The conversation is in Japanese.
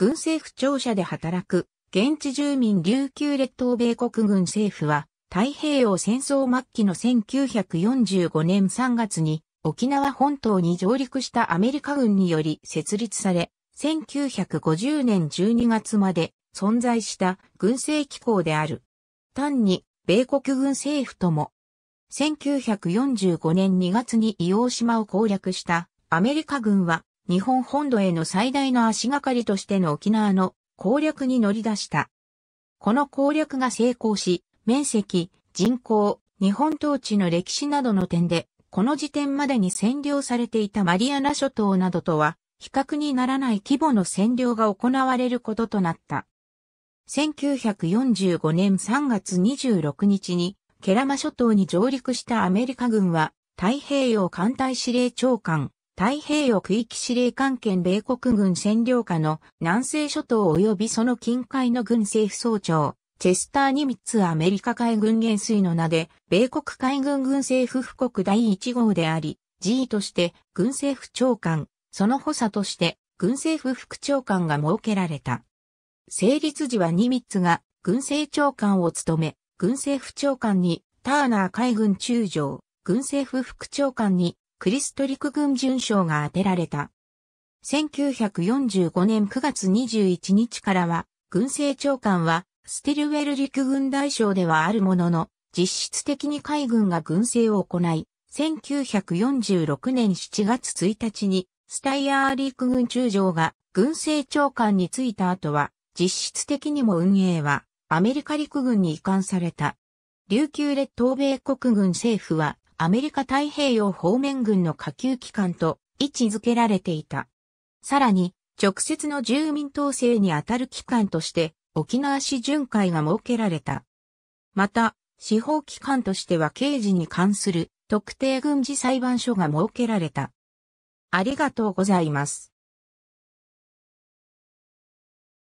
軍政府庁舎で働く、現地住民琉球列島米国軍政府は、太平洋戦争末期の1945年3月に、沖縄本島に上陸したアメリカ軍により設立され、1950年12月まで存在した軍政機構である。単に、米国軍政府とも、1945年2月に伊黄島を攻略したアメリカ軍は日本本土への最大の足がかりとしての沖縄の攻略に乗り出した。この攻略が成功し、面積、人口、日本統治の歴史などの点で、この時点までに占領されていたマリアナ諸島などとは、比較にならない規模の占領が行われることとなった。1945年3月26日に、ケラマ諸島に上陸したアメリカ軍は、太平洋艦隊司令長官、太平洋区域司令官兼米国軍占領下の南西諸島及びその近海の軍政府総長、チェスター・ニミッツアメリカ海軍元帥の名で、米国海軍軍政府布告第1号であり、G として軍政府長官、その補佐として軍政府副長官が設けられた。成立時はニミッツが軍政長官を務め、軍政府長官にターナー海軍中将、軍政府副長官にクリスト陸軍巡将が当てられた。1945年9月21日からは、軍政長官は、ステルウェル陸軍大将ではあるものの、実質的に海軍が軍政を行い、1946年7月1日に、スタイヤー陸軍中将が軍政長官に就いた後は、実質的にも運営はアメリカ陸軍に移管された。琉球列島米国軍政府はアメリカ太平洋方面軍の下級機関と位置づけられていた。さらに、直接の住民統制にあたる機関として、沖縄市巡回が設けられた。また、司法機関としては刑事に関する特定軍事裁判所が設けられた。ありがとうございます。